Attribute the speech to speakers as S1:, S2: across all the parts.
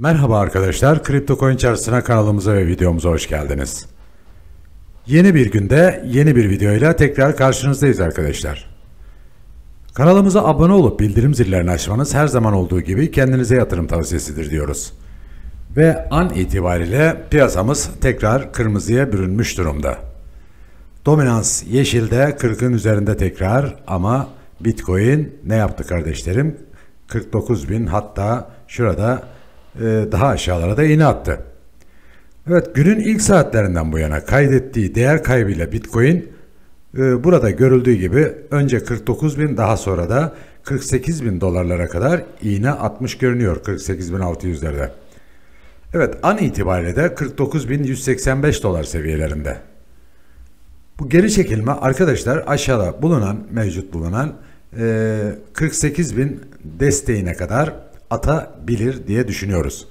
S1: Merhaba arkadaşlar, Kripto Coin Çarşısı'na kanalımıza ve videomuza hoş geldiniz. Yeni bir günde yeni bir videoyla tekrar karşınızdayız arkadaşlar. Kanalımıza abone olup bildirim zillerini açmanız her zaman olduğu gibi kendinize yatırım tavsiyesidir diyoruz. Ve an itibariyle piyasamız tekrar kırmızıya bürünmüş durumda. Dominans yeşilde 40'ın üzerinde tekrar ama Bitcoin ne yaptı kardeşlerim? 49 bin hatta şurada ee, daha aşağılara da iğne attı. Evet günün ilk saatlerinden bu yana kaydettiği değer kaybıyla Bitcoin e, burada görüldüğü gibi önce 49 bin daha sonra da 48 bin dolarlara kadar iğne atmış görünüyor 48 bin 600'lerde. Evet an itibariyle de 49.185 dolar seviyelerinde. Bu geri çekilme arkadaşlar aşağıda bulunan mevcut bulunan 48 e, bin desteğine kadar atabilir diye düşünüyoruz.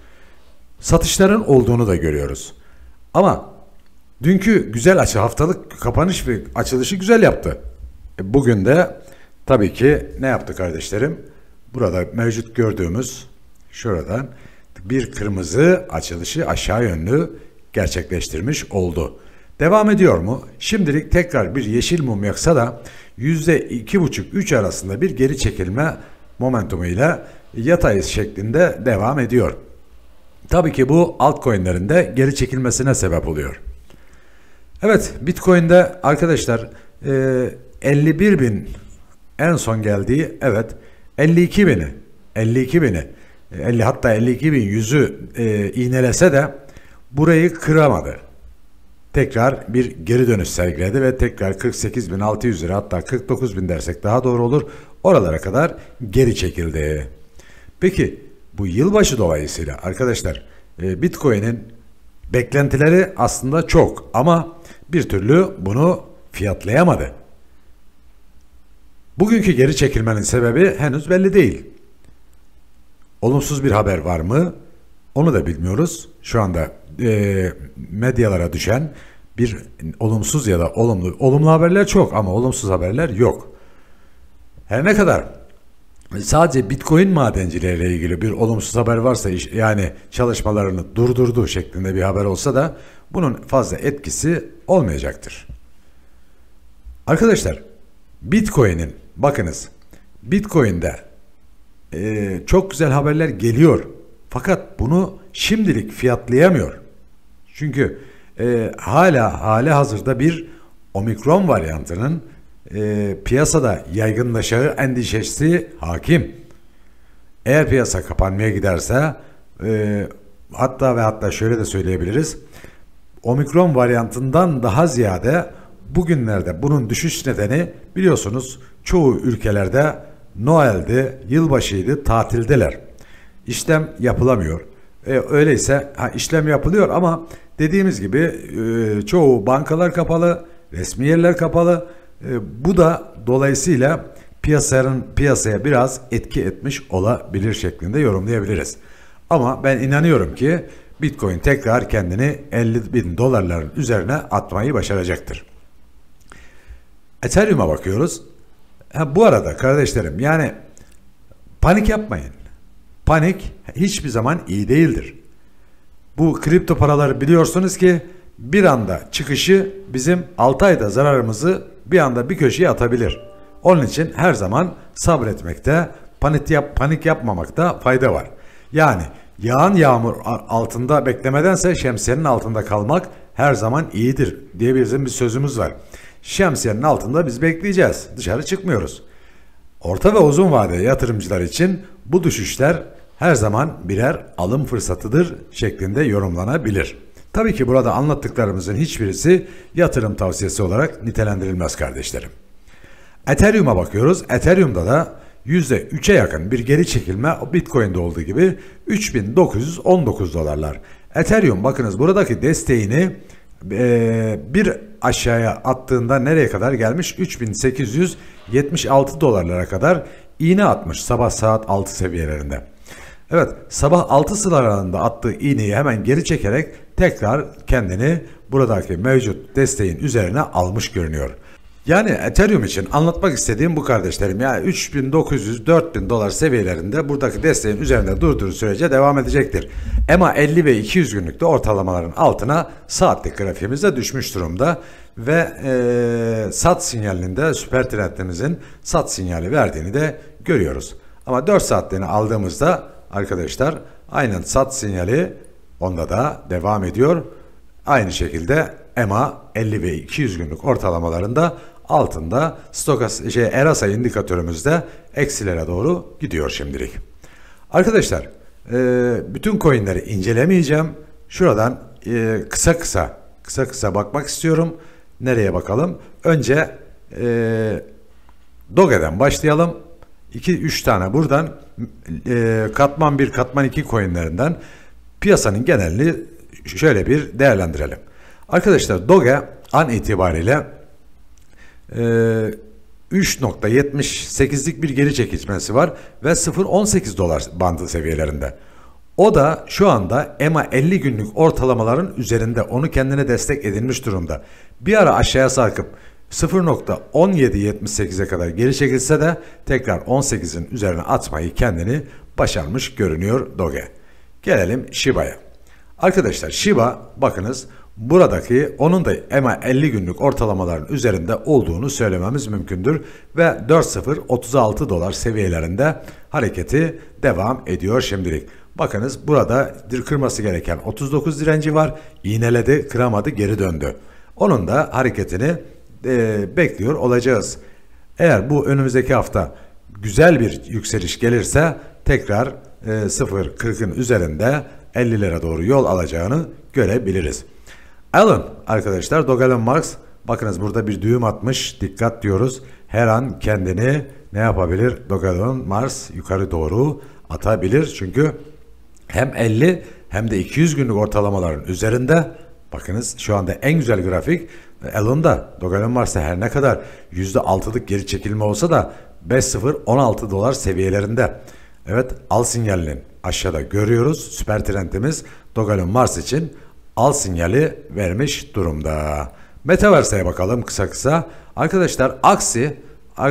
S1: Satışların olduğunu da görüyoruz. Ama dünkü güzel açı haftalık kapanış ve açılışı güzel yaptı. E, bugün de tabii ki ne yaptı kardeşlerim? Burada mevcut gördüğümüz şuradan bir kırmızı açılışı aşağı yönlü gerçekleştirmiş oldu. Devam ediyor mu? Şimdilik tekrar bir yeşil mum yaksa da %2,5-3 arasında bir geri çekilme momentumu ile yatayız şeklinde devam ediyor. Tabii ki bu altcoin'lerin de geri çekilmesine sebep oluyor. Evet Bitcoin'de arkadaşlar 51 e, bin en son geldiği evet 52 bini 52 bini 50 hatta 52 bin yüzü e, iğnelese de burayı kıramadı. Tekrar bir geri dönüş sergiledi ve tekrar 48.600 lira hatta 49.000 dersek daha doğru olur. Oralara kadar geri çekildi. Peki bu yılbaşı dolayısıyla arkadaşlar e, Bitcoin'in beklentileri aslında çok ama bir türlü bunu fiyatlayamadı. Bugünkü geri çekilmenin sebebi henüz belli değil. Olumsuz bir haber var mı? Onu da bilmiyoruz. Şu anda e, medyalara düşen bir olumsuz ya da olumlu olumlu haberler çok ama olumsuz haberler yok. Her ne kadar sadece bitcoin madencileriyle ilgili bir olumsuz haber varsa iş, yani çalışmalarını durdurdu şeklinde bir haber olsa da bunun fazla etkisi olmayacaktır. Arkadaşlar bitcoin'in bakınız bitcoin'de e, çok güzel haberler geliyor fakat bunu şimdilik fiyatlayamıyor. Çünkü e, hala hali hazırda bir omikron varyantının e, piyasada yaygınlaşacağı endişesi hakim. Eğer piyasa kapanmaya giderse e, hatta ve hatta şöyle de söyleyebiliriz. Omikron varyantından daha ziyade bugünlerde bunun düşüş nedeni biliyorsunuz çoğu ülkelerde Noel'di, yılbaşıydı, tatildeler. İşlem yapılamıyor. E, öyleyse ha, işlem yapılıyor ama dediğimiz gibi e, çoğu bankalar kapalı, resmi yerler kapalı. Ee, bu da dolayısıyla piyasanın piyasaya biraz etki etmiş olabilir şeklinde yorumlayabiliriz. Ama ben inanıyorum ki Bitcoin tekrar kendini 50 bin dolarların üzerine atmayı başaracaktır. Ethereum'a bakıyoruz. Ha, bu arada kardeşlerim yani panik yapmayın. Panik hiçbir zaman iyi değildir. Bu kripto paraları biliyorsunuz ki bir anda çıkışı bizim 6 ayda zararımızı bir anda bir köşeye atabilir. Onun için her zaman sabretmekte, panik, yap, panik yapmamakta fayda var. Yani yağan yağmur altında beklemedense şemsiyenin altında kalmak her zaman iyidir diye bizim bir sözümüz var. Şemsiyenin altında biz bekleyeceğiz. Dışarı çıkmıyoruz. Orta ve uzun vade yatırımcılar için bu düşüşler her zaman birer alım fırsatıdır şeklinde yorumlanabilir. Tabii ki burada anlattıklarımızın hiçbirisi yatırım tavsiyesi olarak nitelendirilmez kardeşlerim. Ethereum'a bakıyoruz. Ethereum'da da %3'e yakın bir geri çekilme Bitcoin'de olduğu gibi 3919 dolarlar. Ethereum bakınız buradaki desteğini e, bir aşağıya attığında nereye kadar gelmiş? 3876 dolarlara kadar iğne atmış sabah saat 6 seviyelerinde. Evet sabah 6 sıralarında attığı iğneyi hemen geri çekerek tekrar kendini buradaki mevcut desteğin üzerine almış görünüyor. Yani Ethereum için anlatmak istediğim bu kardeşlerim ya 3900-4000 dolar seviyelerinde buradaki desteğin üzerinde durduğu sürece devam edecektir. EMA 50 ve 200 günlükte ortalamaların altına saatlik grafiğimizde düşmüş durumda ve e, sat sinyalinde süper trendimizin sat sinyali verdiğini de görüyoruz. Ama 4 saatliğini aldığımızda arkadaşlar aynen sat sinyali Onda da devam ediyor. Aynı şekilde EMA 50 ve 200 günlük ortalamalarında altında stokas şey Erasa indikatörümüzde eksilere doğru gidiyor şimdilik. Arkadaşlar e, bütün coinleri incelemeyeceğim. Şuradan e, kısa kısa kısa kısa bakmak istiyorum. Nereye bakalım? Önce e, Doge'den başlayalım. 2-3 tane buradan katman 1 katman 2 coinlerinden piyasanın genelini şöyle bir değerlendirelim. Arkadaşlar Doge an itibariyle e, 3.78'lik bir geri çekilmesi var ve 0.18 dolar bandı seviyelerinde. O da şu anda EMA 50 günlük ortalamaların üzerinde onu kendine destek edilmiş durumda. Bir ara aşağıya sarkıp 0.1778'e kadar geri çekilse de tekrar 18'in üzerine atmayı kendini başarmış görünüyor Doge. Gelelim Shiba'ya. Arkadaşlar Shiba bakınız buradaki onun da EMA 50 günlük ortalamaların üzerinde olduğunu söylememiz mümkündür ve 4.036 dolar seviyelerinde hareketi devam ediyor şimdilik. Bakınız burada kırması gereken 39 direnci var. İğneledi, kıramadı, geri döndü. Onun da hareketini e, bekliyor olacağız. Eğer bu önümüzdeki hafta güzel bir yükseliş gelirse tekrar e, ee, 0.40'ın üzerinde 50'lere doğru yol alacağını görebiliriz. Allen arkadaşlar Dogan Marx bakınız burada bir düğüm atmış dikkat diyoruz. Her an kendini ne yapabilir? Dogan Mars yukarı doğru atabilir. Çünkü hem 50 hem de 200 günlük ortalamaların üzerinde bakınız şu anda en güzel grafik Allen'da Dogan Mars'ta her ne kadar %6'lık geri çekilme olsa da 5.016 dolar seviyelerinde. Evet al sinyalini aşağıda görüyoruz. Süper trendimiz Dogalon Mars için al sinyali vermiş durumda. Metaverse'e bakalım kısa kısa. Arkadaşlar aksi e,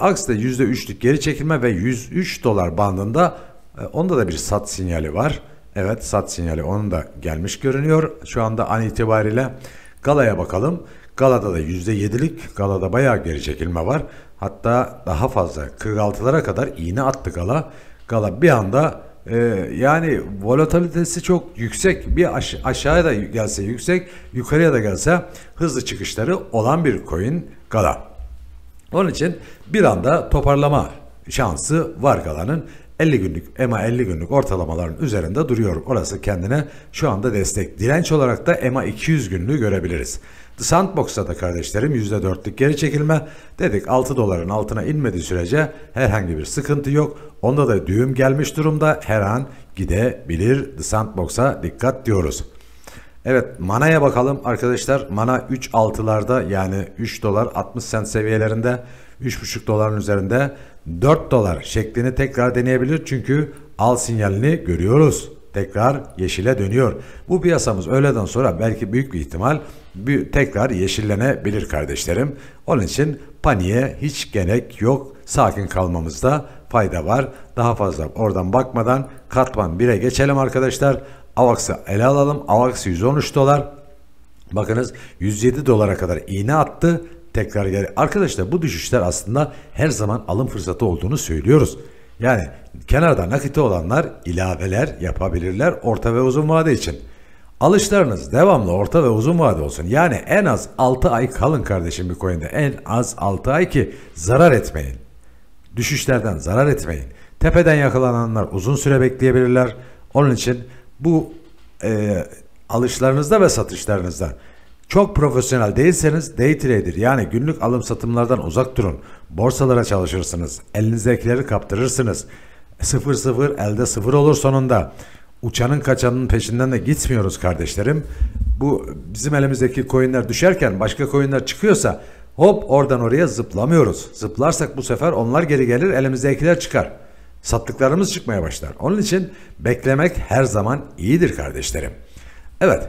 S1: Aks'te %3'lük geri çekilme ve 103 dolar bandında e, onda da bir sat sinyali var. Evet sat sinyali onun da gelmiş görünüyor. Şu anda an itibariyle Gala'ya bakalım. Gala'da da %7'lik Gala'da bayağı geri çekilme var. Hatta daha fazla 46'lara kadar iğne attı Gala. Gala bir anda e, yani volatilitesi çok yüksek. Bir aş- aşağıya da gelse yüksek, yukarıya da gelse hızlı çıkışları olan bir coin Gala. Onun için bir anda toparlama şansı var Gala'nın. 50 günlük EMA 50 günlük ortalamaların üzerinde duruyor. Orası kendine şu anda destek. Direnç olarak da EMA 200 günlüğü görebiliriz. The Sandbox'ta da kardeşlerim %4'lük geri çekilme. Dedik 6 doların altına inmediği sürece herhangi bir sıkıntı yok. Onda da düğüm gelmiş durumda her an gidebilir. The Sandbox'a dikkat diyoruz. Evet manaya bakalım arkadaşlar. Mana 3.6'larda yani 3 dolar 60 sent seviyelerinde 3.5 doların üzerinde 4 dolar şeklini tekrar deneyebilir çünkü al sinyalini görüyoruz. Tekrar yeşile dönüyor. Bu piyasamız öğleden sonra belki büyük bir ihtimal tekrar yeşillenebilir kardeşlerim. Onun için paniğe hiç gerek yok. Sakin kalmamızda fayda var. Daha fazla oradan bakmadan katman 1'e geçelim arkadaşlar. AVAX'ı ele alalım. AVAX 113 dolar. Bakınız 107 dolara kadar iğne attı tekrar gel. Arkadaşlar bu düşüşler aslında her zaman alım fırsatı olduğunu söylüyoruz. Yani kenarda nakite olanlar ilaveler yapabilirler orta ve uzun vade için. Alışlarınız devamlı orta ve uzun vade olsun. Yani en az 6 ay kalın kardeşim bir coin'de. En az 6 ay ki zarar etmeyin. Düşüşlerden zarar etmeyin. Tepeden yakalananlar uzun süre bekleyebilirler. Onun için bu e, alışlarınızda ve satışlarınızda çok profesyonel değilseniz day trader yani günlük alım satımlardan uzak durun. Borsalara çalışırsınız. Elinizdekileri kaptırırsınız. 0-0 elde 0 olur sonunda. Uçanın kaçanın peşinden de gitmiyoruz kardeşlerim. Bu bizim elimizdeki coinler düşerken başka coinler çıkıyorsa hop oradan oraya zıplamıyoruz. Zıplarsak bu sefer onlar geri gelir elimizdekiler çıkar. Sattıklarımız çıkmaya başlar. Onun için beklemek her zaman iyidir kardeşlerim. Evet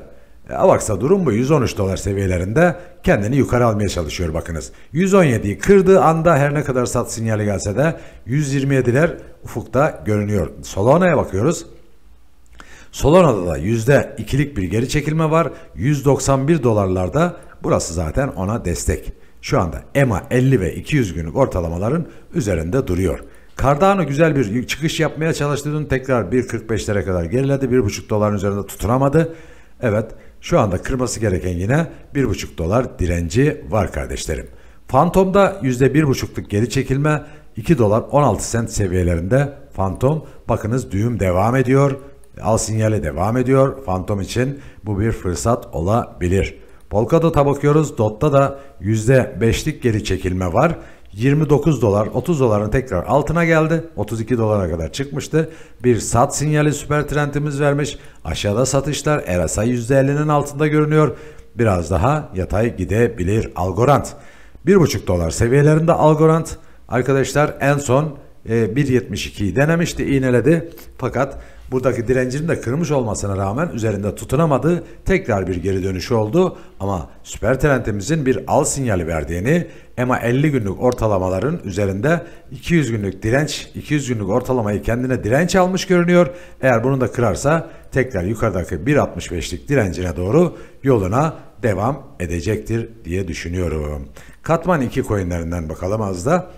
S1: e, AVAX'ta durum bu 113 dolar seviyelerinde kendini yukarı almaya çalışıyor bakınız. 117'yi kırdığı anda her ne kadar sat sinyali gelse de 127'ler ufukta görünüyor. Solana'ya bakıyoruz. Solana'da da %2'lik bir geri çekilme var. 191 dolarlarda burası zaten ona destek. Şu anda EMA 50 ve 200 günlük ortalamaların üzerinde duruyor. Cardano güzel bir çıkış yapmaya çalıştı dün tekrar 1.45'lere kadar geriledi. 1.5 doların üzerinde tutunamadı. Evet şu anda kırması gereken yine 1,5 dolar direnci var kardeşlerim. Fantom'da %1,5'luk geri çekilme 2 dolar 16 sent seviyelerinde Phantom, Bakınız düğüm devam ediyor. Al sinyali devam ediyor. Phantom için bu bir fırsat olabilir. Polkadot'a bakıyoruz. Dot'ta da %5'lik geri çekilme var. 29 dolar 30 doların tekrar altına geldi. 32 dolara kadar çıkmıştı. Bir sat sinyali süper trendimiz vermiş. Aşağıda satışlar RSI %50'nin altında görünüyor. Biraz daha yatay gidebilir Algorand. 1,5 dolar seviyelerinde Algorand arkadaşlar en son 1.72'yi ee, denemişti, iğneledi. Fakat buradaki direncinin de kırmış olmasına rağmen üzerinde tutunamadı. Tekrar bir geri dönüşü oldu ama süper trendimizin bir al sinyali verdiğini ama 50 günlük ortalamaların üzerinde 200 günlük direnç, 200 günlük ortalamayı kendine direnç almış görünüyor. Eğer bunu da kırarsa tekrar yukarıdaki 1.65'lik direncine doğru yoluna devam edecektir diye düşünüyorum. Katman 2 coinlerinden bakalım az da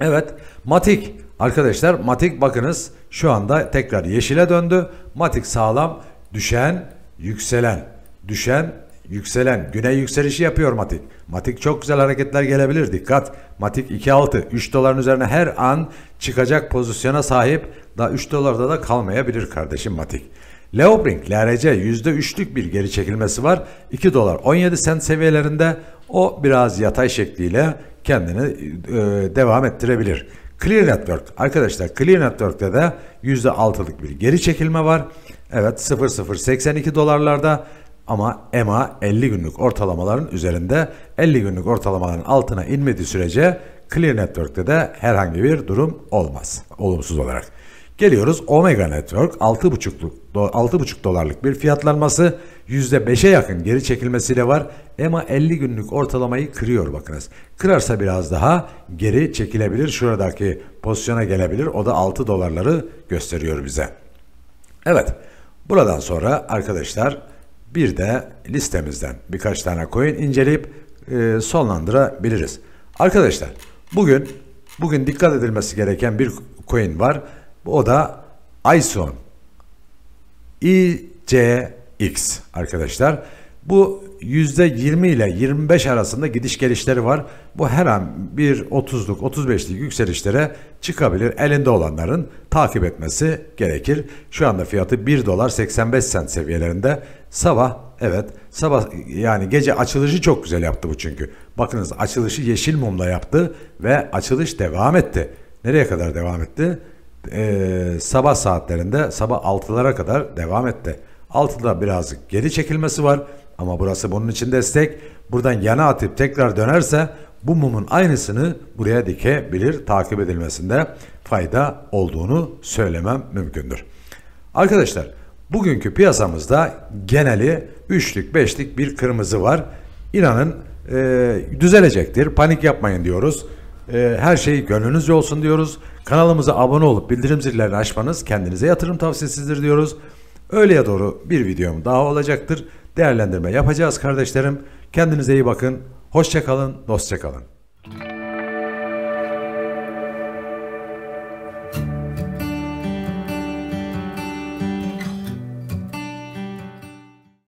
S1: Evet Matik arkadaşlar Matik bakınız şu anda tekrar yeşile döndü. Matik sağlam düşen yükselen düşen yükselen güney yükselişi yapıyor Matik. Matik çok güzel hareketler gelebilir dikkat. Matik 2.6 3 doların üzerine her an çıkacak pozisyona sahip da 3 dolarda da kalmayabilir kardeşim Matik. Leopring LRC %3'lük bir geri çekilmesi var. 2 dolar 17 sent seviyelerinde o biraz yatay şekliyle kendini e, devam ettirebilir. Clear Network arkadaşlar Clear Network'te de %6'lık bir geri çekilme var. Evet 0082 dolarlarda ama EMA 50 günlük ortalamaların üzerinde 50 günlük ortalamaların altına inmediği sürece Clear Network'te de herhangi bir durum olmaz olumsuz olarak. Geliyoruz Omega Network 6,5'luk 6,5 dolarlık bir fiyatlanması %5'e yakın geri çekilmesiyle var. EMA 50 günlük ortalamayı kırıyor bakınız. Kırarsa biraz daha geri çekilebilir. Şuradaki pozisyona gelebilir. O da 6 dolarları gösteriyor bize. Evet. Buradan sonra arkadaşlar bir de listemizden birkaç tane coin inceleyip e, sonlandırabiliriz. Arkadaşlar bugün bugün dikkat edilmesi gereken bir coin var. O da ISON. ICX arkadaşlar. Bu %20 ile 25 arasında gidiş gelişleri var. Bu her an bir 30'luk 35'lik yükselişlere çıkabilir. Elinde olanların takip etmesi gerekir. Şu anda fiyatı 1 dolar 85 sent seviyelerinde. Sabah evet sabah yani gece açılışı çok güzel yaptı bu çünkü. Bakınız açılışı yeşil mumla yaptı ve açılış devam etti. Nereye kadar devam etti? e, sabah saatlerinde sabah 6'lara kadar devam etti. 6'da birazcık geri çekilmesi var ama burası bunun için destek. Buradan yana atıp tekrar dönerse bu mumun aynısını buraya dikebilir takip edilmesinde fayda olduğunu söylemem mümkündür. Arkadaşlar bugünkü piyasamızda geneli üçlük beşlik bir kırmızı var. İnanın e, düzelecektir panik yapmayın diyoruz. Ee, her şey gönlünüzce olsun diyoruz. Kanalımıza abone olup bildirim zillerini açmanız kendinize yatırım tavsiyesidir diyoruz. Öğleye doğru bir videom daha olacaktır. Değerlendirme yapacağız kardeşlerim. Kendinize iyi bakın. Hoşçakalın, dostçakalın. kalın.